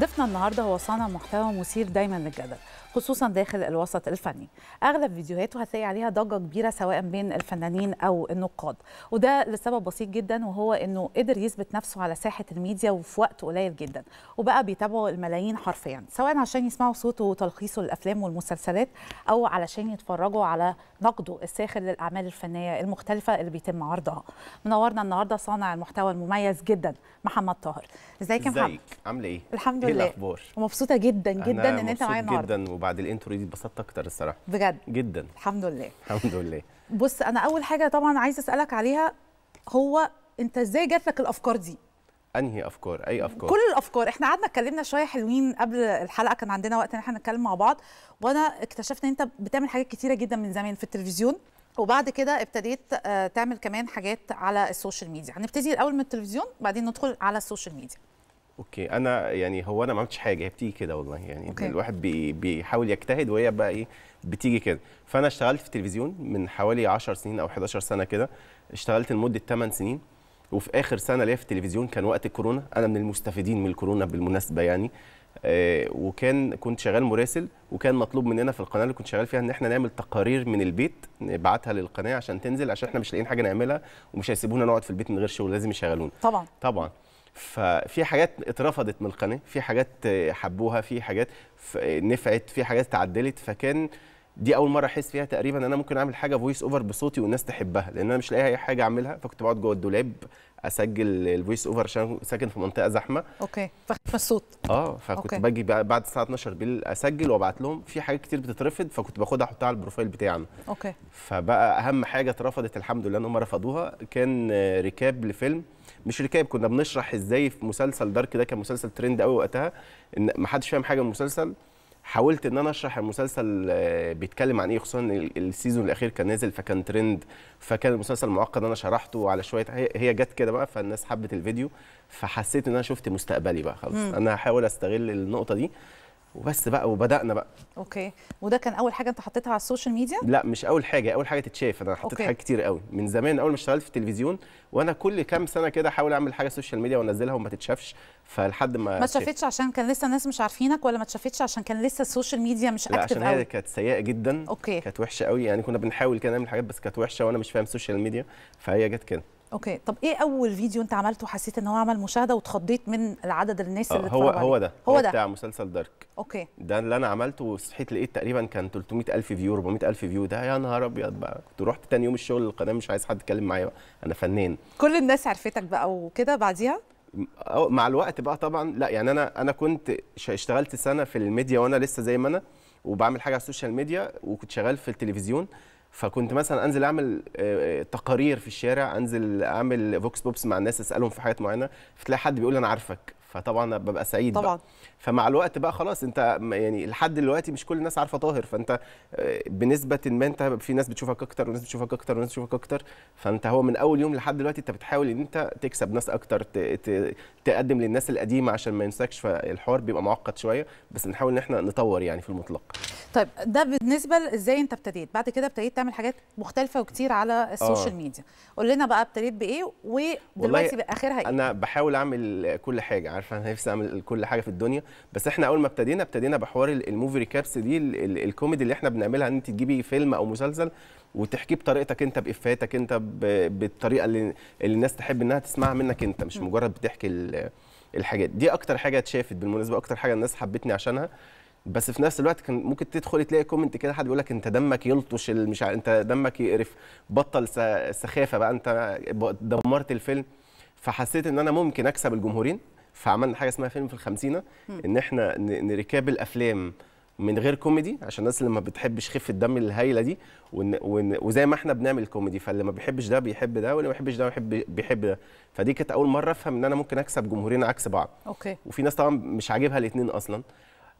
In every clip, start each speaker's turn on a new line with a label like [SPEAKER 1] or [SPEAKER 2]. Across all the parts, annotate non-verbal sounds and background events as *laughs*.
[SPEAKER 1] ضيفنا النهارده هو صانع محتوى مثير دايما للجدل خصوصا داخل الوسط الفني اغلب فيديوهاته هتلاقي عليها ضجه كبيره سواء بين الفنانين او النقاد وده لسبب بسيط جدا وهو انه قدر يثبت نفسه على ساحه الميديا وفي وقت قليل جدا وبقى بيتابعه الملايين حرفيا سواء عشان يسمعوا صوته وتلخيصه للافلام والمسلسلات او علشان يتفرجوا على نقده الساخر للاعمال الفنيه المختلفه اللي بيتم عرضها منورنا النهارده صانع المحتوى المميز جدا محمد طاهر ازيك يا محمد ازيك
[SPEAKER 2] عامل ايه الحمد لله ايه الاخبار
[SPEAKER 1] ومبسوطه جدا جدا ان انت معايا النهارده
[SPEAKER 2] جدا وبعد الانترو دي اتبسطت اكتر الصراحه بجد جدا الحمد لله الحمد لله
[SPEAKER 1] بص انا اول حاجه طبعا عايز اسالك عليها هو انت ازاي جات لك الافكار دي
[SPEAKER 2] انهي افكار اي افكار كل
[SPEAKER 1] الافكار احنا قعدنا اتكلمنا شويه حلوين قبل الحلقه كان عندنا وقت ان احنا نتكلم مع بعض وانا اكتشفت ان انت بتعمل حاجات كتيره جدا من زمان في التلفزيون وبعد كده ابتديت آه، تعمل كمان حاجات على السوشيال ميديا هنبتدي الاول من التلفزيون بعدين ندخل على السوشيال ميديا
[SPEAKER 2] اوكي انا يعني هو انا ما عملتش حاجه هي بتيجي كده والله يعني أوكي. الواحد بي بيحاول يجتهد وهي بقى ايه بتيجي كده فانا اشتغلت في التلفزيون من حوالي 10 سنين او 11 سنه كده اشتغلت لمده 8 سنين وفي اخر سنه ليا في التلفزيون كان وقت الكورونا انا من المستفيدين من الكورونا بالمناسبه يعني آه وكان كنت شغال مراسل وكان مطلوب مننا في القناه اللي كنت شغال فيها ان احنا نعمل تقارير من البيت نبعتها للقناه عشان تنزل عشان احنا مش لاقيين حاجه نعملها ومش هيسيبونا نقعد في البيت من غير شغل لازم يشغلونا طبعا طبعا ففي حاجات اترفضت من القناه في حاجات حبوها في حاجات نفعت في حاجات اتعدلت فكان دي اول مره احس فيها تقريبا ان انا ممكن اعمل حاجه فويس اوفر بصوتي والناس تحبها لان انا مش لاقي اي حاجه اعملها فكنت بقعد جوه الدولاب اسجل الفويس اوفر عشان ساكن في منطقه زحمه
[SPEAKER 1] اوكي فخف الصوت
[SPEAKER 2] اه فكنت أوكي. باجي بعد الساعه 12 بالليل اسجل وابعت لهم في حاجات كتير بتترفض فكنت باخدها احطها على البروفايل بتاعنا اوكي فبقى اهم حاجه اترفضت الحمد لله ان هم رفضوها كان ركاب لفيلم مش ركاب كنا بنشرح ازاي في مسلسل دارك ده كان مسلسل ترند قوي وقتها ان ما حدش فاهم حاجه من المسلسل حاولت ان انا اشرح المسلسل آه، بيتكلم عن ايه خصوصا السيزون الاخير كان نازل فكان ترند فكان المسلسل معقد انا شرحته على شويه هي جت كده بقى فالناس حبت الفيديو فحسيت ان انا شفت مستقبلي بقى خلاص انا هحاول استغل النقطه دي وبس بقى وبدانا بقى
[SPEAKER 1] اوكي وده كان اول حاجه انت حطيتها على السوشيال ميديا لا
[SPEAKER 2] مش اول حاجه اول حاجه تتشاف انا حطيت حاجات كتير قوي من زمان اول ما اشتغلت في التلفزيون وانا كل كام سنه كده احاول اعمل حاجه سوشيال ميديا وانزلها وما تتشافش فلحد ما ما اتشافتش
[SPEAKER 1] عشان كان لسه الناس مش عارفينك ولا ما اتشافتش عشان كان لسه السوشيال ميديا مش لا عشان هي
[SPEAKER 2] كانت سيئه جدا اوكي كانت وحشه قوي يعني كنا بنحاول كده نعمل حاجات بس كانت وحشه وانا مش فاهم سوشيال ميديا فهي جت كده
[SPEAKER 1] اوكي طب ايه اول فيديو انت عملته حسيت ان هو عمل مشاهده واتخضيت من العدد الناس آه، اللي هو هو ده هو, ده بتاع
[SPEAKER 2] مسلسل دارك اوكي ده اللي انا عملته وصحيت لقيت تقريبا كان 300000 فيو 400000 فيو ده يا نهار ابيض بقى كنت رحت تاني يوم الشغل القناه مش عايز حد يتكلم معايا بقى انا فنان
[SPEAKER 1] كل الناس عرفتك بقى وكده بعديها
[SPEAKER 2] مع الوقت بقى طبعا لا يعني انا انا كنت اشتغلت سنه في الميديا وانا لسه زي ما انا وبعمل حاجه على السوشيال ميديا وكنت شغال في التلفزيون فكنت مثلا انزل اعمل آه، آه، تقارير في الشارع انزل اعمل فوكس بوبس مع الناس اسالهم في حاجات معينه فتلاقي حد بيقول انا عارفك فطبعا ببقى سعيد طبعا بقى. فمع الوقت بقى خلاص انت يعني لحد دلوقتي مش كل الناس عارفه طاهر فانت آه، بنسبه ما انت في ناس بتشوفك اكتر وناس بتشوفك اكتر وناس بتشوفك اكتر فانت هو من اول يوم لحد دلوقتي انت بتحاول ان انت تكسب ناس اكتر تقدم للناس القديمه عشان ما ينساكش فالحوار بيبقى معقد شويه بس بنحاول ان احنا نطور يعني في المطلق
[SPEAKER 1] طيب ده بالنسبه ازاي انت ابتديت بعد كده ابتديت تعمل حاجات مختلفه وكتير على آه. السوشيال آه. ميديا قول لنا بقى ابتديت بايه ودلوقتي اخرها ايه انا
[SPEAKER 2] بحاول اعمل كل حاجه عارفه انا نفسي اعمل كل حاجه في الدنيا بس احنا اول ما ابتدينا ابتدينا بحوار الموفي ريكابس دي الكوميدي اللي احنا بنعملها ان انت تجيبي فيلم او مسلسل وتحكيه بطريقتك انت بافاتك انت بالطريقه اللي, اللي الناس تحب انها تسمعها منك انت مش مجرد بتحكي الحاجات دي اكتر حاجه اتشافت بالمناسبه اكتر حاجه الناس حبتني عشانها بس في نفس الوقت كان ممكن تدخل تلاقي كومنت كده حد بيقول لك انت دمك يلطش مش انت دمك يقرف بطل سخافه بقى انت دمرت الفيلم فحسيت ان انا ممكن اكسب الجمهورين فعملنا حاجه اسمها فيلم في الخمسينه ان احنا نركاب الافلام من غير كوميدي عشان الناس اللي ما بتحبش خفه الدم الهايله دي ون ون وزي ما احنا بنعمل كوميدي فاللي ما بيحبش ده بيحب ده واللي ما بيحبش ده بيحب بيحب ده فدي كانت اول مره افهم ان انا ممكن اكسب جمهورين عكس بعض اوكي وفي ناس طبعا مش عاجبها الاثنين اصلا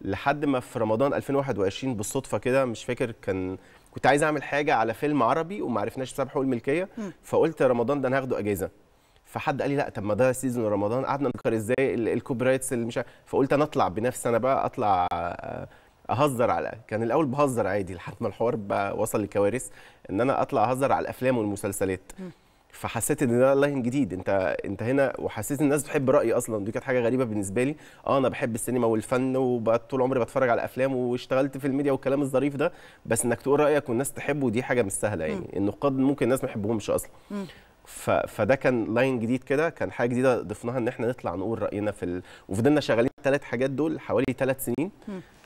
[SPEAKER 2] لحد ما في رمضان 2021 بالصدفه كده مش فاكر كان كنت عايز اعمل حاجه على فيلم عربي وما عرفناش بسبب حقوق الملكيه فقلت رمضان ده انا هاخده اجازه فحد قال لي لا طب ما ده سيزون رمضان قعدنا نفكر ازاي الكوبي رايتس اللي مش فقلت انا اطلع بنفسي انا بقى اطلع آه، اهزر على كان الاول بهزر عادي لحد ما الحوار بقى وصل لكوارث ان انا اطلع اهزر على الافلام والمسلسلات فحسيت ان ده لاين جديد انت انت هنا وحسيت الناس بتحب رايي اصلا دي كانت حاجه غريبه بالنسبه لي اه انا بحب السينما والفن طول عمري بتفرج على افلام واشتغلت في الميديا والكلام الظريف ده بس انك تقول رايك والناس تحبه دي حاجه مش سهله يعني النقاد ممكن الناس ما يحبوهمش اصلا فده كان لاين جديد كده كان حاجه جديده ضفناها ان احنا نطلع نقول راينا في ال... وفضلنا شغالين الثلاث حاجات دول حوالي ثلاث سنين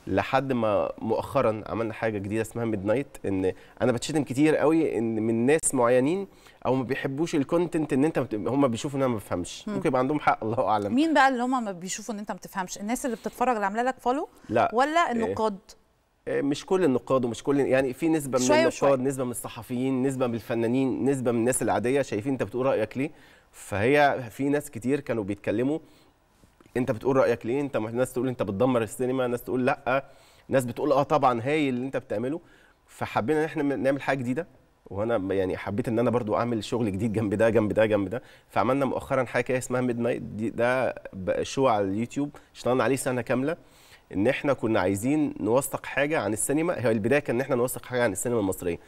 [SPEAKER 2] لحد ما مؤخرا عملنا حاجه جديده اسمها ميد نايت ان انا بتشتم كتير قوي ان من ناس معينين او ما بيحبوش الكونتنت ان انت هم بيشوفوا ان انا ما بفهمش ممكن يبقى عندهم حق الله اعلم
[SPEAKER 1] مين بقى اللي هم ما بيشوفوا ان انت ما بتفهمش الناس اللي بتتفرج اللي عامله لك فولو
[SPEAKER 2] لا ولا إيه. النقاد إيه. مش كل النقاد ومش كل يعني في نسبه من النقاد نسبه من الصحفيين نسبه من الفنانين نسبه من الناس العاديه شايفين انت بتقول رايك ليه فهي في ناس كتير كانوا بيتكلموا انت بتقول رايك ليه انت ناس تقول انت بتدمر السينما ناس تقول لا ناس بتقول اه طبعا هايل اللي انت بتعمله فحبينا ان احنا نعمل حاجه جديده وانا يعني حبيت ان انا برضو اعمل شغل جديد جنب ده جنب ده جنب ده فعملنا مؤخرا حاجه اسمها ميد نايت ده شو على اليوتيوب اشتغلنا عليه سنه كامله ان احنا كنا عايزين نوثق حاجه عن السينما هي البدايه كان ان احنا نوثق حاجه عن السينما المصريه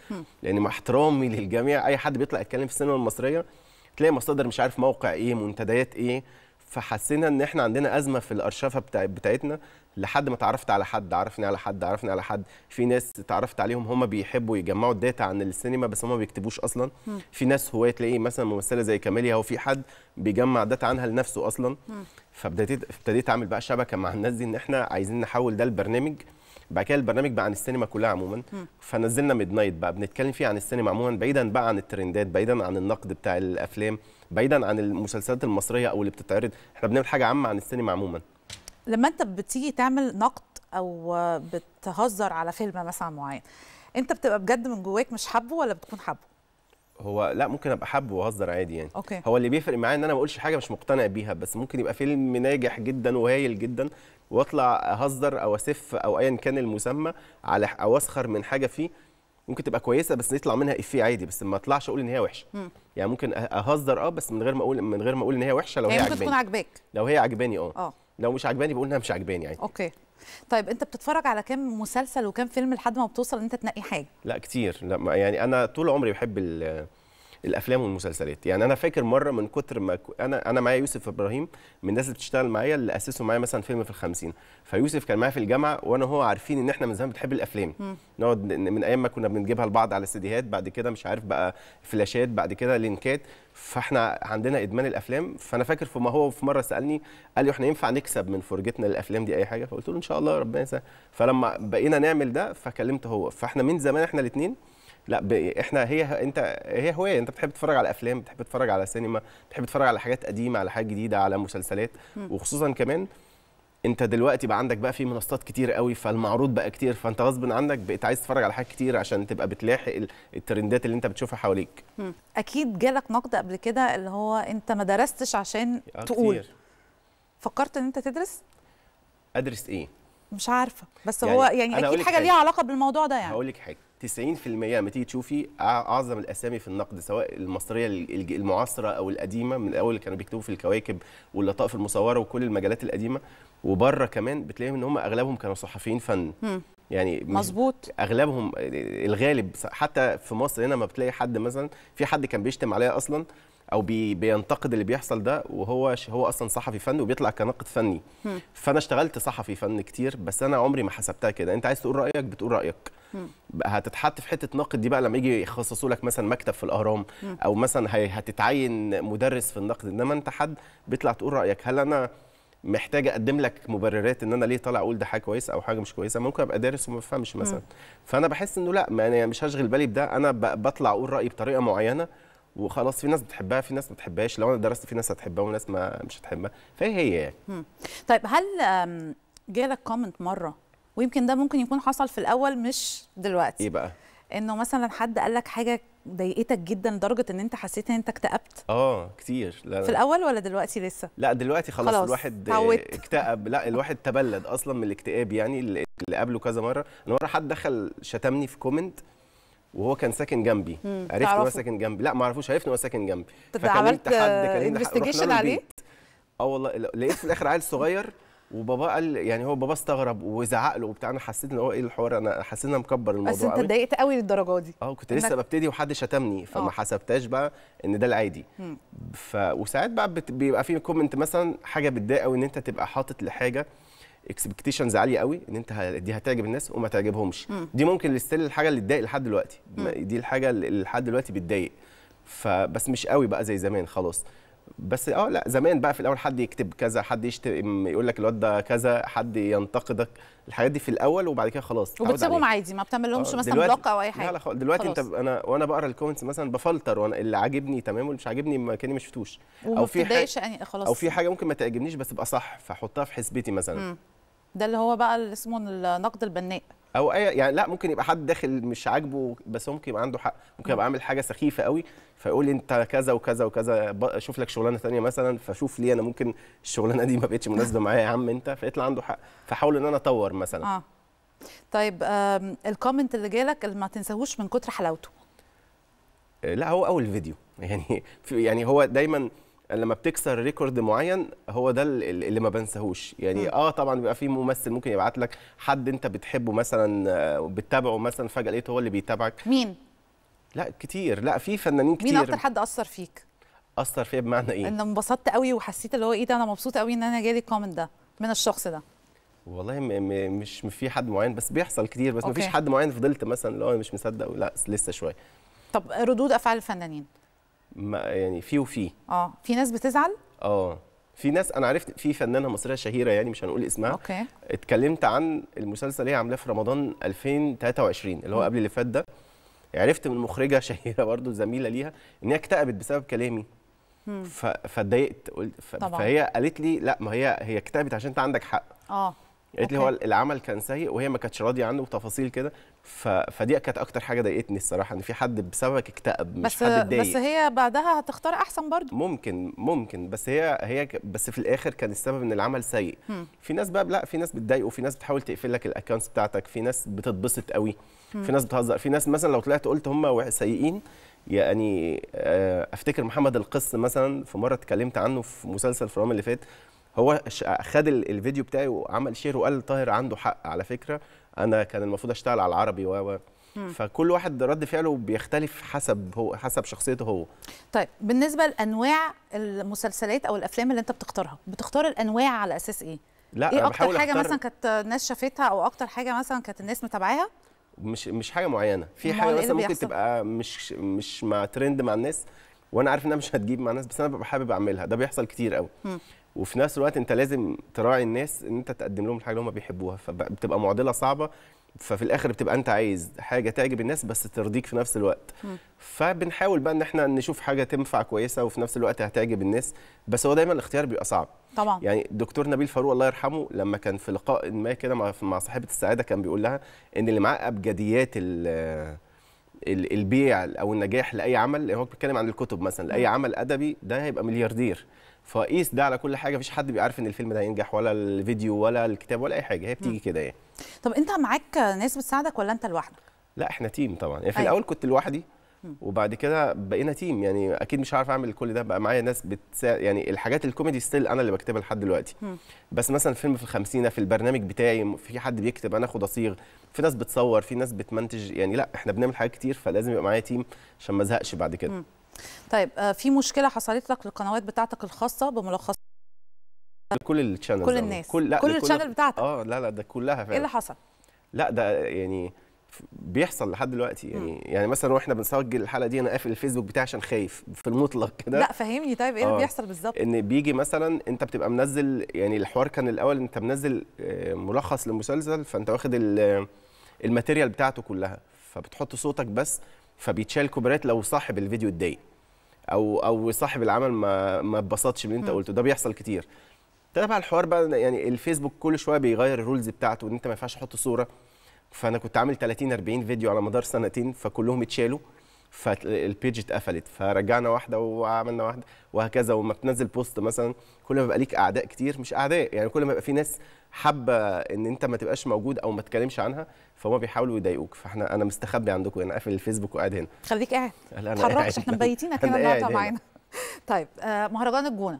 [SPEAKER 2] لان مع احترامي للجميع اي حد بيطلع يتكلم في السينما المصريه تلاقي مصادر مش عارف موقع ايه منتديات ايه فحسينا ان احنا عندنا ازمه في الارشفه بتاع بتاعتنا لحد ما تعرفت على حد عرفني على حد عرفني على حد في ناس تعرفت عليهم هم بيحبوا يجمعوا الداتا عن السينما بس هم ما بيكتبوش اصلا م. في ناس هوايه تلاقي مثلا ممثله زي كاميليا هو في حد بيجمع داتا عنها لنفسه اصلا م. فابتديت ابتديت اعمل بقى شبكه مع الناس دي ان احنا عايزين نحول ده لبرنامج بعد كده البرنامج بقى عن السينما كلها عموما م. فنزلنا ميد نايت بقى بنتكلم فيه عن السينما عموما بعيدا بقى عن الترندات بعيدا عن النقد بتاع الافلام بعيدا عن المسلسلات المصريه او اللي بتتعرض احنا بنعمل حاجه عامه عن السينما عموما
[SPEAKER 1] لما انت بتيجي تعمل نقد او بتهزر على فيلم مثلا معين انت بتبقى بجد من جواك مش حابه ولا بتكون حابه
[SPEAKER 2] هو لا ممكن ابقى حابه واهزر عادي يعني أوكي. هو اللي بيفرق معايا ان انا ما اقولش حاجه مش مقتنع بيها بس ممكن يبقى فيلم ناجح جدا وهايل جدا واطلع اهزر او اسف او ايا كان المسمى على او اسخر من حاجه فيه ممكن تبقى كويسه بس يطلع منها افيه عادي بس ما اطلعش اقول ان هي وحشه م. يعني ممكن اهزر اه بس من غير ما اقول من غير ما اقول ان هي وحشه لو هي, هي عجباني ممكن تكون عجباك لو هي عجباني آه. اه لو مش عجباني بقول انها مش عجباني يعني
[SPEAKER 1] اوكي طيب انت بتتفرج على كام مسلسل وكام فيلم لحد ما بتوصل ان انت تنقي حاجه
[SPEAKER 2] لا كتير لا يعني انا طول عمري بحب ال الافلام والمسلسلات يعني انا فاكر مره من كتر ما انا انا معايا يوسف ابراهيم من الناس اللي بتشتغل معايا اللي اسسوا معايا مثلا فيلم في الخمسين فيوسف كان معايا في الجامعه وانا وهو عارفين ان احنا من زمان بنحب الافلام نقعد من ايام ما كنا بنجيبها لبعض على السيديهات بعد كده مش عارف بقى فلاشات بعد كده لينكات فاحنا عندنا ادمان الافلام فانا فاكر في ما هو في مره سالني قال لي احنا ينفع نكسب من فرجتنا للافلام دي اي حاجه فقلت له ان شاء الله ربنا يسهل فلما بقينا نعمل ده فكلمت هو فاحنا من زمان احنا الاثنين لا ب... احنا هي انت هي هوايه انت بتحب تتفرج على افلام بتحب تتفرج على سينما بتحب تتفرج على حاجات قديمه على حاجات جديده على مسلسلات م. وخصوصا كمان انت دلوقتي بقى عندك بقى في منصات كتير قوي فالمعروض بقى كتير فانت غصب عنك بقيت عايز تتفرج على حاجات كتير عشان تبقى بتلاحق الترندات اللي انت بتشوفها حواليك
[SPEAKER 1] م. اكيد جالك نقد قبل كده اللي هو انت ما درستش عشان آه، تقول كتير. فكرت ان انت تدرس ادرس ايه مش عارفه بس يعني هو يعني, يعني اكيد حاجه ليها علاقه بالموضوع ده يعني هقول
[SPEAKER 2] لك حاجه 90% لما تيجي تشوفي اعظم الاسامي في النقد سواء المصريه المعاصره او القديمه من الاول اللي كانوا بيكتبوا في الكواكب واللطائف المصوره وكل المجلات القديمه وبره كمان بتلاقيهم ان هم اغلبهم كانوا صحفيين فن يعني مظبوط اغلبهم آه، الغالب حتى في مصر هنا ما بتلاقي حد مثلا في حد كان بيشتم عليا اصلا او بي بينتقد اللي بيحصل ده وهو هو اصلا صحفي فني وبيطلع كناقد فني م. فانا اشتغلت صحفي فن كتير بس انا عمري ما حسبتها كده انت عايز تقول رايك بتقول رايك هتتحط في حته ناقد دي بقى لما يجي يخصصوا لك مثلا مكتب في الاهرام او مثلا هتتعين مدرس في النقد انما انت حد بيطلع تقول رايك هل انا محتاج اقدم لك مبررات ان انا ليه طالع اقول ده حاجه كويسه او حاجه مش كويسه ممكن ابقى دارس وما بفهمش مثلا م. فانا بحس انه لا ما انا مش هشغل بالي بده انا بطلع اقول رايي بطريقه معينه وخلاص في ناس بتحبها في ناس ما بتحبهاش لو انا درست في ناس هتحبها وناس ما مش هتحبها فهي هي
[SPEAKER 1] يعني طيب هل جالك كومنت مره ويمكن ده ممكن يكون حصل في الاول مش دلوقتي ايه بقى انه مثلا حد قال لك حاجه ضايقتك جدا لدرجه ان انت حسيت ان انت اكتئبت
[SPEAKER 2] اه كتير لا في الاول
[SPEAKER 1] ولا دلوقتي لسه
[SPEAKER 2] لا دلوقتي خلاص, خلاص. الواحد عودت. اكتئب لا الواحد تبلد اصلا من الاكتئاب يعني اللي قبله كذا مره انا مره حد دخل شتمني في كومنت وهو كان ساكن جنبي عرفت ان هو ساكن جنبي لا ما اعرفوش عرفت ان هو ساكن جنبي طب عملت انفستيجيشن عليه اه والله لقيت في الاخر عيل صغير وبابا قال يعني هو بابا استغرب وزعق له وبتاع انا حسيت ان هو ايه الحوار انا حسيت ان انا مكبر الموضوع بس انت اتضايقت
[SPEAKER 1] قوي للدرجه دي
[SPEAKER 2] اه كنت لسه ببتدي وحد شتمني فما أوه. حسبتهاش بقى ان ده العادي ف وساعات بقى بيبقى في كومنت مثلا حاجه بتضايق قوي ان انت تبقى حاطط لحاجه اكسبكتيشنز عاليه قوي ان انت دي هتعجب الناس وما تعجبهمش مم. دي ممكن الستيل الحاجه اللي تضايق لحد دلوقتي مم. دي الحاجه اللي لحد دلوقتي بتضايق فبس مش قوي بقى زي زمان خلاص بس اه لا زمان بقى في الاول حد يكتب كذا حد يشتم يقول لك الواد ده كذا حد ينتقدك الحاجات دي في الاول وبعد كده خلاص وبتسيبهم
[SPEAKER 1] عادي ما بتعملهمش آه مثلا بلوك او اي حاجه لا لا خلاص دلوقتي خلاص. انت
[SPEAKER 2] انا وانا بقرا الكومنتس مثلا بفلتر وانا اللي عاجبني تمام واللي مش عاجبني ما كاني ما شفتوش او في حاجه
[SPEAKER 1] يعني، خلاص او في
[SPEAKER 2] حاجه ممكن ما تعجبنيش بس تبقى صح فاحطها في حسبتي مثلا م.
[SPEAKER 1] ده اللي هو بقى اللي اسمه النقد البناء
[SPEAKER 2] او اي يعني لا ممكن يبقى حد داخل مش عاجبه بس ممكن يبقى عنده حق ممكن يبقى عامل حاجه سخيفه قوي فيقول لي انت كذا وكذا وكذا اشوف لك شغلانه ثانيه مثلا فشوف لي انا ممكن الشغلانه دي ما بقتش مناسبه معايا يا عم انت فيطلع عنده حق فحاول ان انا اطور مثلا اه
[SPEAKER 1] طيب الكومنت اللي جالك اللي ما تنساهوش من كتر حلاوته
[SPEAKER 2] آه، لا هو اول فيديو *laughs* يعني يعني هو دايما لما بتكسر ريكورد معين هو ده اللي ما بنساهوش يعني اه طبعا بيبقى في ممثل ممكن يبعت لك حد انت بتحبه مثلا وبتتابعه آه، مثلا فجاه لقيته هو اللي بيتابعك مين لا كتير لا في فنانين كتير مين اكتر حد
[SPEAKER 1] اثر فيك
[SPEAKER 2] اثر فيا بمعنى ايه انا
[SPEAKER 1] انبسطت قوي وحسيت اللي هو ايه ده انا مبسوطه قوي ان انا جالي الكومنت ده من الشخص ده
[SPEAKER 2] والله مش في حد معين بس بيحصل كتير بس ما فيش حد معين فضلت مثلا اللي هو مش مصدق لا لسه شويه
[SPEAKER 1] طب ردود افعال الفنانين
[SPEAKER 2] يعني في وفي
[SPEAKER 1] اه في ناس بتزعل
[SPEAKER 2] اه في ناس انا عرفت في فنانه مصريه شهيره يعني مش هنقول اسمها أوكي. اتكلمت عن المسلسل اللي هي عاملاه في رمضان 2023 اللي هو قبل اللي فات ده عرفت من مخرجه شهيره برضو زميله ليها ان هي اكتئبت بسبب كلامي فاتضايقت قلت فهي قالت لي لا ما هي هي اكتئبت عشان انت عندك حق اه قالت لي هو العمل كان سيء وهي ما كانتش راضيه عنه وتفاصيل كده ف... فدي كانت اكتر حاجه ضايقتني الصراحه ان في حد بسببك اكتئب مش بس حد بس بس
[SPEAKER 1] هي بعدها هتختار احسن برضه
[SPEAKER 2] ممكن ممكن بس هي هي بس في الاخر كان السبب ان العمل سيء في ناس بقى لا في ناس بتضايقه في ناس بتحاول تقفل لك الاكونتس بتاعتك في ناس بتتبسط قوي في ناس بتهزر في ناس مثلا لو طلعت قلت هم سيئين يعني آه، افتكر محمد القس مثلا في مره اتكلمت عنه في مسلسل في رمضان اللي فات هو خد الفيديو بتاعي وعمل شير وقال طاهر عنده حق على فكره انا كان المفروض اشتغل على العربي و فكل واحد رد فعله بيختلف حسب هو حسب شخصيته هو
[SPEAKER 1] طيب بالنسبه لانواع المسلسلات او الافلام اللي انت بتختارها بتختار الانواع على اساس ايه لا ايه اكتر حاجه أختار... مثلا كانت الناس شافتها او اكتر حاجه مثلا كانت الناس متابعاها
[SPEAKER 2] مش مش حاجه معينه في حاجه إيه مثلا ممكن بيحصل. تبقى مش مش مع ترند مع الناس وانا عارف انها مش هتجيب مع الناس بس انا ببقى حابب اعملها ده بيحصل كتير قوي م. وفي نفس الوقت انت لازم تراعي الناس ان انت تقدم لهم الحاجه اللي هم بيحبوها فبتبقى معضله صعبه ففي الاخر بتبقى انت عايز حاجه تعجب الناس بس ترضيك في نفس الوقت م. فبنحاول بقى ان احنا نشوف حاجه تنفع كويسه وفي نفس الوقت هتعجب الناس بس هو دايما الاختيار بيبقى صعب طبعا يعني دكتور نبيل فاروق الله يرحمه لما كان في لقاء ما كده مع صاحبه السعاده كان بيقول لها ان اللي معاه ابجديات البيع او النجاح لاي عمل هو بيتكلم عن الكتب مثلا لاي عمل ادبي ده هيبقى ملياردير فقيس ده على كل حاجه مفيش حد بيبقى عارف ان الفيلم ده هينجح ولا الفيديو ولا الكتاب ولا اي حاجه هي بتيجي كده يعني
[SPEAKER 1] طب انت معاك ناس بتساعدك ولا انت لوحدك
[SPEAKER 2] لا احنا تيم طبعا يعني في أيوة. الاول كنت لوحدي وبعد كده بقينا تيم يعني اكيد مش عارف اعمل كل ده بقى معايا ناس بتسا... يعني الحاجات الكوميدي ستيل انا اللي بكتبها لحد دلوقتي بس مثلا فيلم في الخمسينه في البرنامج بتاعي في حد بيكتب انا اخد اصيغ في ناس بتصور في ناس بتمنتج يعني لا احنا بنعمل حاجات كتير فلازم يبقى معايا تيم عشان ما ازهقش بعد كده
[SPEAKER 1] طيب آه، في مشكله حصلت لك للقنوات بتاعتك الخاصه بملخصات
[SPEAKER 2] كل التشانلز كل الناس كل لا كل التشانل بتاعتك اه لا لا ده كلها فعلا ايه اللي حصل؟ لا ده يعني بيحصل لحد دلوقتي يعني م. يعني مثلا واحنا بنسجل الحلقه دي انا قافل الفيسبوك بتاعي عشان خايف في المطلق كده *laughs* لا
[SPEAKER 1] فهمني طيب ايه اللي آه. بيحصل بالظبط
[SPEAKER 2] ان بيجي مثلا انت بتبقى منزل يعني الحوار كان الاول انت منزل آه، ملخص للمسلسل فانت واخد آه، الماتيريال بتاعته كلها فبتحط صوتك بس فبيتشال كوبريت لو صاحب الفيديو اتضايق او او صاحب العمل ما ما اتبسطش اللي انت قلته ده بيحصل كتير بقى الحوار بقى يعني الفيسبوك كل شويه بيغير الرولز بتاعته ان انت ما ينفعش تحط صوره فانا كنت عامل 30 40 فيديو على مدار سنتين فكلهم اتشالوا فالبيج اتقفلت فرجعنا واحده وعملنا واحده وهكذا وما بتنزل بوست مثلا كل ما بيبقى ليك اعداء كتير مش اعداء يعني كل ما يبقى في ناس حابه ان انت ما تبقاش موجود او ما تتكلمش عنها فهم بيحاولوا يضايقوك فاحنا انا مستخبي عندكم انا يعني قافل الفيسبوك وقاعد هنا خليك قاعد ما قاعد احنا مبيتينك هنا النهارده معانا
[SPEAKER 1] طيب آه مهرجان الجونه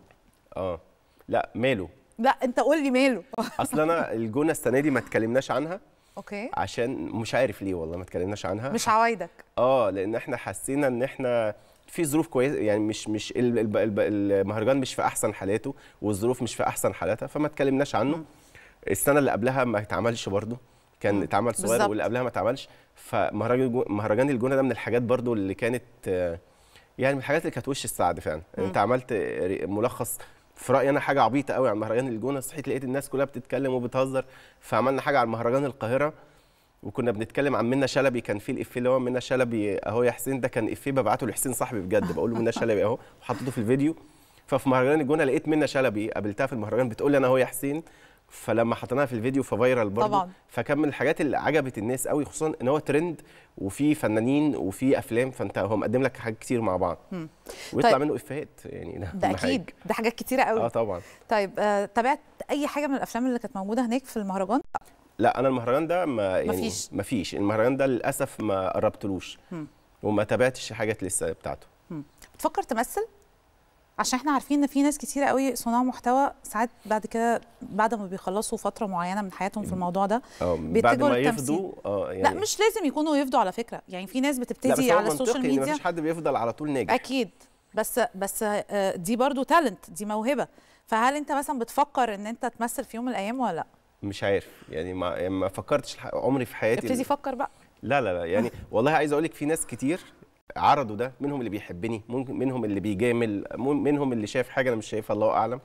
[SPEAKER 2] اه لا ماله
[SPEAKER 1] لا انت قول لي ماله
[SPEAKER 2] اصل انا الجونه السنه دي ما اتكلمناش عنها اوكي عشان مش عارف ليه والله ما اتكلمناش عنها مش عوايدك اه لان احنا حسينا ان احنا في ظروف كويسه يعني مش مش المهرجان مش في احسن حالاته والظروف مش في احسن حالاتها فما اتكلمناش عنه م. السنه اللي قبلها ما اتعملش برضه كان اتعمل صغير واللي قبلها ما اتعملش فمهرجان الجونه ده من الحاجات برضه اللي كانت يعني من الحاجات اللي كانت وش السعد فعلا انت عملت ملخص في رايي انا حاجه عبيطه قوي على مهرجان الجونه صحيت لقيت الناس كلها بتتكلم وبتهزر فعملنا حاجه على مهرجان القاهره وكنا بنتكلم عن منى شلبي كان في الافيه اللي هو منى شلبي اهو يا حسين ده كان افيه ببعته لحسين صاحبي بجد بقول له منى شلبي اهو وحطيته في الفيديو ففي مهرجان الجونه لقيت منى شلبي قابلتها في المهرجان بتقول لي انا اهو يا حسين فلما حطيناها في الفيديو ففايرال برضه طبعا فكان من الحاجات اللي عجبت الناس قوي خصوصا ان هو ترند وفي فنانين وفي افلام فانت هو مقدم لك حاجات كتير مع بعض ويطلع طيب. منه افيهات يعني ده, ده اكيد
[SPEAKER 1] ده حاجات كتيره قوي اه طبعا طيب آه تابعت اي حاجه من الافلام اللي كانت موجوده هناك في المهرجان
[SPEAKER 2] لا انا المهرجان ده ما يعني مفيش مفيش المهرجان ده للاسف ما قربتلوش وما تابعتش حاجات لسه بتاعته مم.
[SPEAKER 1] بتفكر تمثل عشان احنا عارفين ان في ناس كتير قوي صناع محتوى ساعات بعد كده بعد ما بيخلصوا فتره معينه من حياتهم في الموضوع ده اه، بعد ما يفضوا اه يعني لا مش لازم يكونوا يفضوا على فكره يعني في ناس بتبتدي على السوشيال ميديا مفيش حد
[SPEAKER 2] بيفضل على طول ناجح اكيد
[SPEAKER 1] بس بس آه، دي برضو تالنت دي موهبه فهل انت مثلا بتفكر ان انت تمثل في يوم من الايام ولا لا
[SPEAKER 2] مش عارف يعني ما, يعني ما فكرتش عمري في حياتي ابتدي فكر بقى لا لا لا يعني *laughs* والله عايز اقول لك في ناس كتير عرضوا ده منهم اللي بيحبني ممكن منهم اللي بيجامل منهم اللي شايف حاجه انا مش شايفها الله اعلم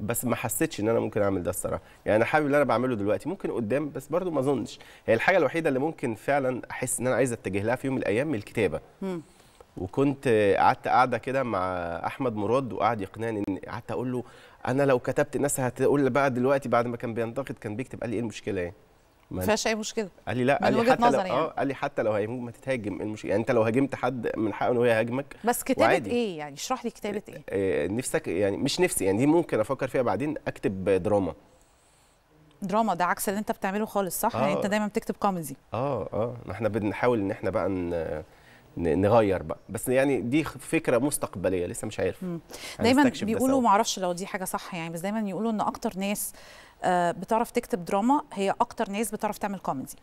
[SPEAKER 2] بس ما حسيتش ان انا ممكن اعمل ده الصراحه يعني انا حابب اللي انا بعمله دلوقتي ممكن قدام بس برضو ما اظنش هي الحاجه الوحيده اللي ممكن فعلا احس ان انا عايز اتجه لها في يوم من الايام الكتابه وكنت قعدت قاعده كده مع احمد مراد وقعد يقنعني ان قعدت اقول له انا لو كتبت الناس هتقول بقى دلوقتي بعد ما كان بينتقد كان بيكتب قال لي ايه المشكله يعني ما فيهاش اي مشكله قال لي لا قال لي حتى لو يعني. اه قال لي حتى لو هيهاجم ما تتهاجم المش... يعني انت لو هاجمت حد من حقه ان هو يهاجمك بس كتابه وعادي.
[SPEAKER 1] ايه يعني اشرح لي كتابه ايه
[SPEAKER 2] آه، آه، نفسك يعني مش نفسي يعني دي ممكن افكر فيها بعدين اكتب دراما
[SPEAKER 1] دراما ده عكس اللي انت بتعمله خالص صح آه. يعني انت آه. دايما بتكتب كوميدي
[SPEAKER 2] اه اه احنا بنحاول ان احنا بقى ن... نغير بقى بس يعني دي فكره مستقبليه لسه مش عارف دايما بيقولوا
[SPEAKER 1] ما اعرفش لو دي حاجه صح يعني بس دايما يقولوا ان اكتر ناس آه، بتعرف تكتب دراما هي اكتر ناس بتعرف تعمل كوميدي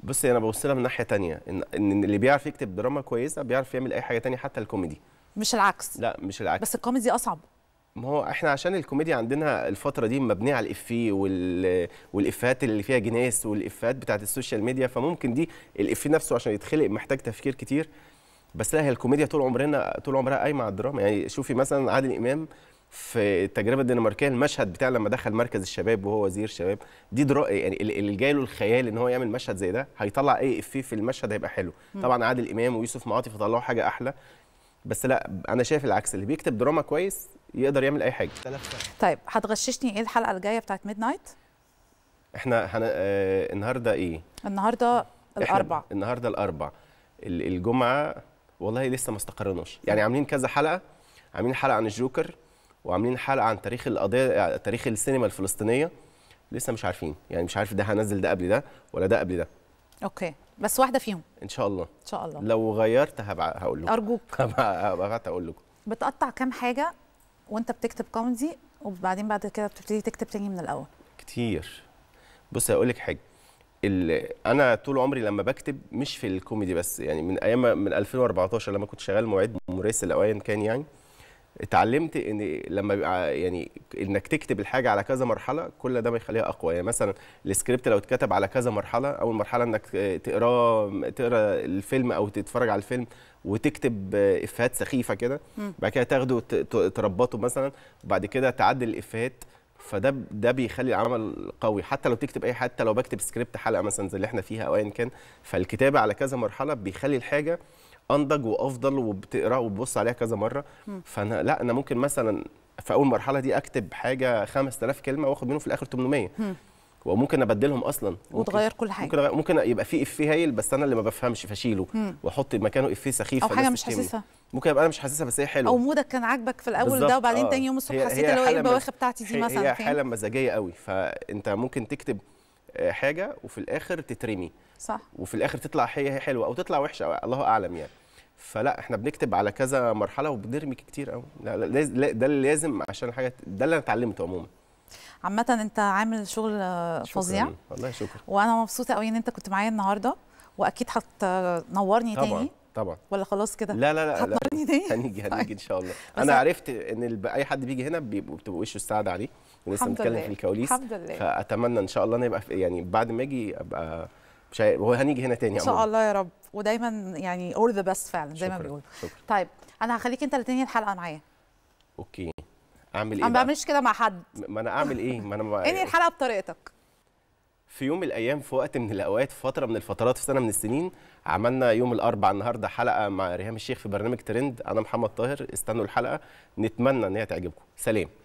[SPEAKER 2] بصي انا ببص من ناحيه تانية ان اللي بيعرف يكتب دراما كويسه بيعرف يعمل اي حاجه تانية حتى الكوميدي مش العكس لا مش العكس بس الكوميدي اصعب ما هو احنا عشان الكوميديا عندنا الفتره دي مبنيه على الافي وال... والافيهات اللي فيها جناس والافيهات بتاعت السوشيال ميديا فممكن دي الافي نفسه عشان يتخلق محتاج تفكير كتير بس لا هي الكوميديا طول عمرنا طول عمرها قايمه على الدراما يعني شوفي مثلا عادل امام في التجربه الدنماركيه المشهد بتاع لما دخل مركز الشباب وهو وزير شباب دي درا يعني اللي جاي له الخيال ان هو يعمل مشهد زي ده هيطلع اي افيه في المشهد هيبقى حلو طبعا عادل امام ويوسف معاطي فطلعوا حاجه احلى بس لا انا شايف العكس اللي بيكتب دراما كويس يقدر يعمل اي حاجه
[SPEAKER 1] طيب هتغششني ايه الحلقه الجايه بتاعت ميد نايت
[SPEAKER 2] احنا هن... آه النهارده ايه
[SPEAKER 1] النهارده الاربع
[SPEAKER 2] النهارده الاربع الجمعه والله لسه ما استقرناش يعني عاملين كذا حلقه عاملين حلقه عن الجوكر وعاملين حلقه عن تاريخ القضيه يعني تاريخ السينما الفلسطينيه لسه مش عارفين يعني مش عارف ده هنزل ده قبل ده ولا ده قبل ده
[SPEAKER 1] اوكي بس واحده فيهم
[SPEAKER 2] ان شاء الله ان شاء الله لو غيرت هقول لكم ارجوك *laughs* هبقى هبقى اقول لكم
[SPEAKER 1] بتقطع كام حاجه وانت بتكتب كوميدي وبعدين بعد كده بتبتدي تكتب تاني من الاول
[SPEAKER 2] كتير بص هقول لك حاجه انا طول عمري لما بكتب مش في الكوميدي بس يعني من ايام من 2014 لما كنت شغال معيد مراسل او ايا كان يعني اتعلمت ان لما بيبقى يعني انك تكتب الحاجه على كذا مرحله كل ده بيخليها اقوى يعني مثلا السكريبت لو اتكتب على كذا مرحله اول مرحله انك تقرا تقرا الفيلم او تتفرج على الفيلم وتكتب افهات سخيفه كده بعد كده تاخده تربطه مثلا وبعد كده تعدل الافهات فده ده بيخلي العمل قوي حتى لو تكتب اي حتى لو بكتب سكريبت حلقه مثلا زي اللي احنا فيها او ايا كان فالكتابه على كذا مرحله بيخلي الحاجه انضج وافضل وبتقرا وبتبص عليها كذا مره فانا لا انا ممكن مثلا في اول مرحله دي اكتب حاجه 5000 كلمه واخد منهم في الاخر 800 وممكن ابدلهم اصلا وتغير كل حاجه ممكن أغير ممكن يبقى في افيه هايل بس انا اللي ما بفهمش فاشيله واحط مكانه افيه سخيف او حاجه مش حاسسها ممكن ابقى انا مش حاسسها بس هي حلوه او
[SPEAKER 1] مودك كان عاجبك في الاول ده وبعدين آه. تاني يوم الصبح حسيت اللي هو ايه البواخه بتاعتي دي مثلا هي حاله
[SPEAKER 2] مزاجيه قوي فانت ممكن تكتب حاجه وفي الاخر تترمي صح وفي الاخر تطلع هي حلوه او تطلع وحشه أو الله اعلم يعني فلا احنا بنكتب على كذا مرحله وبنرمي كتير قوي لا لا ده اللي لازم عشان الحاجه ده اللي انا اتعلمته عموما
[SPEAKER 1] عامة انت عامل شغل فظيع والله شكرا وانا مبسوطة قوي ان انت كنت معايا النهارده واكيد هتنورني تاني طبعا ولا خلاص كده لا لا لا هتمرني تاني
[SPEAKER 2] هنيجي هنيجي طيب. ان شاء الله انا عرفت ان اي حد بيجي هنا بتبقى وشه السعد عليه ولسه بنتكلم في الكواليس الحمد لله فاتمنى ان شاء الله انا يبقى يعني بعد ما اجي ابقى مش هو هنيجي هنا تاني ان شاء
[SPEAKER 1] الله يا رب ودايما يعني اول ذا بيست فعلا زي ما بيقولوا طيب انا هخليك انت اللي تنهي الحلقه معايا
[SPEAKER 2] اوكي اعمل ايه؟ انا ما بعملش كده مع حد ما انا اعمل ايه؟ ما انا *laughs* انهي الحلقه
[SPEAKER 1] بطريقتك
[SPEAKER 2] في يوم من الايام في وقت من الاوقات في فتره من الفترات في سنه من السنين عملنا يوم الاربعاء النهارده حلقه مع ريهام الشيخ في برنامج ترند انا محمد طاهر استنوا الحلقه نتمنى ان هي تعجبكم سلام